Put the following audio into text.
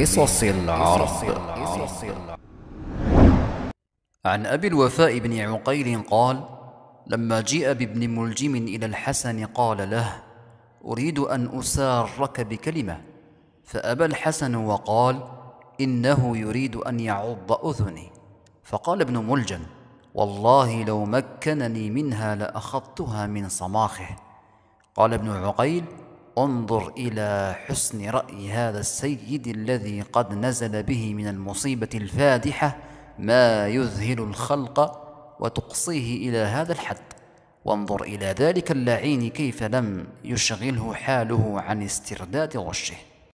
قصص العرب عن أبي الوفاء بن عقيل قال لما جيء بابن ملجم إلى الحسن قال له أريد أن أسارك بكلمة فأبى الحسن وقال إنه يريد أن يعض أذني فقال ابن ملجم والله لو مكنني منها لأخذتها من صماخه قال ابن عقيل انظر إلى حسن رأي هذا السيد الذي قد نزل به من المصيبة الفادحة ما يذهل الخلق وتقصيه إلى هذا الحد وانظر إلى ذلك اللعين كيف لم يشغله حاله عن استرداد غشه